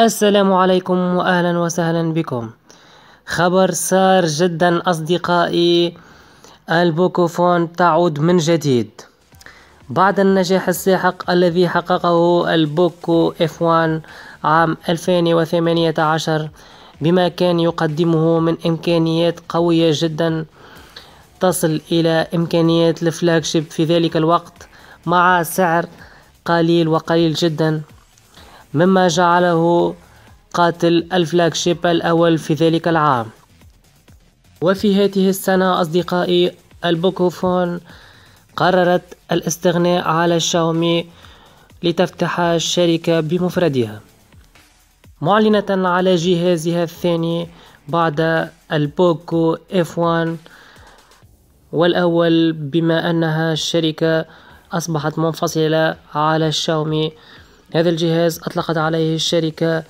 السلام عليكم وأهلا وسهلا بكم خبر سار جدا أصدقائي البوكوفون تعود من جديد بعد النجاح الساحق الذي حققه البوكو اف 1 عام 2018 بما كان يقدمه من إمكانيات قوية جدا تصل إلى إمكانيات الفلاجشيب في ذلك الوقت مع سعر قليل وقليل جدا مما جعله قاتل شيب الأول في ذلك العام وفي هذه السنة أصدقائي البوكوفون قررت الاستغناء على شاومي لتفتح الشركة بمفردها معلنة على جهازها الثاني بعد البوكو اف 1 والأول بما أنها الشركة أصبحت منفصلة على الشاومي هذا الجهاز أطلقت عليه الشركة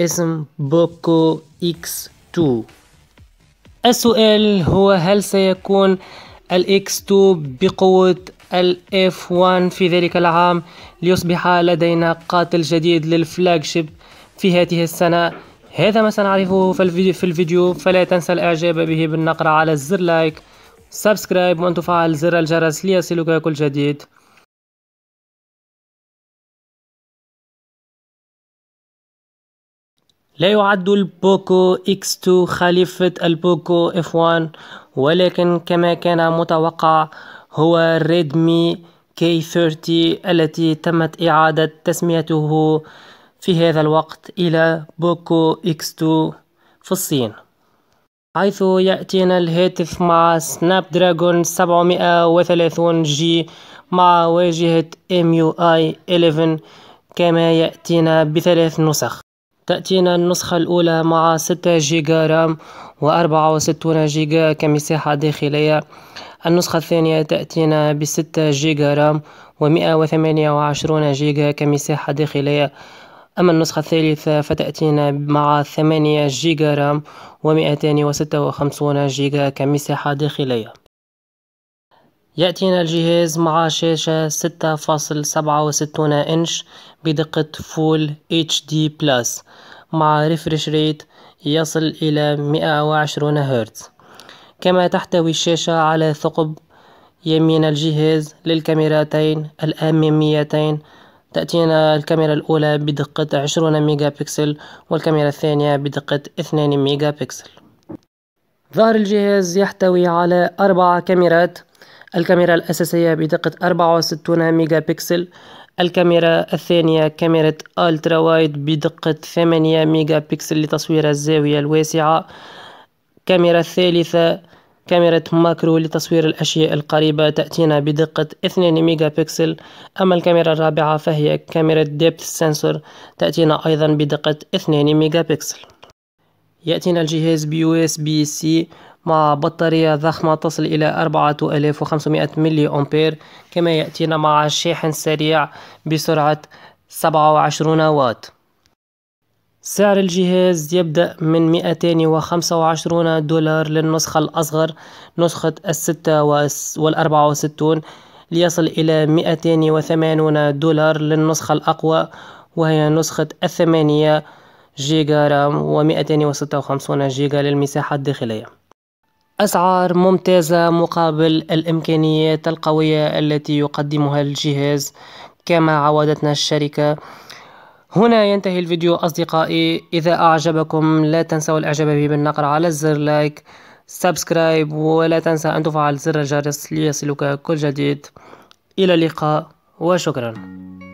اسم بوكو إكس 2 السؤال هو هل سيكون الإكس 2 بقوة الاف 1 في ذلك العام ليصبح لدينا قاتل جديد للفلاجشيب في هذه السنة هذا ما سنعرفه في الفيديو فلا تنسى الاعجاب به بالنقر على الزر لايك سبسكرايب وأن تفعل زر الجرس ليصلك كل جديد لا يعد البوكو X2 خليفة البوكو F1 ولكن كما كان متوقع هو ريدمي K30 التي تمت إعادة تسميته في هذا الوقت إلى بوكو X2 في الصين حيث يأتينا الهاتف مع سناب دراجون 730 جي مع واجهة MUI 11 كما يأتينا بثلاث نسخ تأتينا النسخة الأولى مع 6 جيجا رام و64 جيجا كمساحة داخلية النسخة الثانية تأتينا بستة جيجا رام ومئة وثمانية وعشرون جيجا كمساحة داخلية أما النسخة الثالثة فتأتينا مع ثمانية جيجا رام ومئتان وستة وخمسون جيجا كمساحة داخلية يأتينا الجهاز مع شاشة 6.67 إنش بدقة فول اتش دي بلس مع ريفرش ريت يصل إلى 120 هرتز كما تحتوي الشاشة على ثقب يمين الجهاز للكاميرتين الأماميتين تأتينا الكاميرا الأولى بدقة 20 ميجا بكسل والكاميرا الثانية بدقة 2 ميجا بكسل ظهر الجهاز يحتوي على أربع كاميرات الكاميرا الأساسية بدقة 64 ميجا بكسل الكاميرا الثانية كاميرا ألترا وايد بدقة 8 ميجا بكسل لتصوير الزاوية الواسعة الكاميرا الثالثة كاميرا ماكرو لتصوير الأشياء القريبة تأتينا بدقة 2 ميجا بكسل أما الكاميرا الرابعة فهي كاميرا ديبت سنسور تأتينا أيضا بدقة 2 ميجا بكسل يأتينا الجهاز بي يو اس بي سي مع بطارية ضخمة تصل إلى 4500 ملي أمبير كما يأتينا مع شاحن سريع بسرعة 27 واط سعر الجهاز يبدأ من 225 دولار للنسخة الأصغر نسخة الستة والأربعة وستون ليصل إلى 280 دولار للنسخة الأقوى وهي نسخة الثمانية جيجا رام و 256 جيجا للمساحة الداخلية أسعار ممتازة مقابل الإمكانيات القوية التي يقدمها الجهاز كما عودتنا الشركة هنا ينتهي الفيديو أصدقائي إذا أعجبكم لا تنسوا الإعجاب به بالنقر على الزر لايك سبسكرايب ولا تنسى أن تفعل زر الجرس ليصلك كل جديد إلى اللقاء وشكرا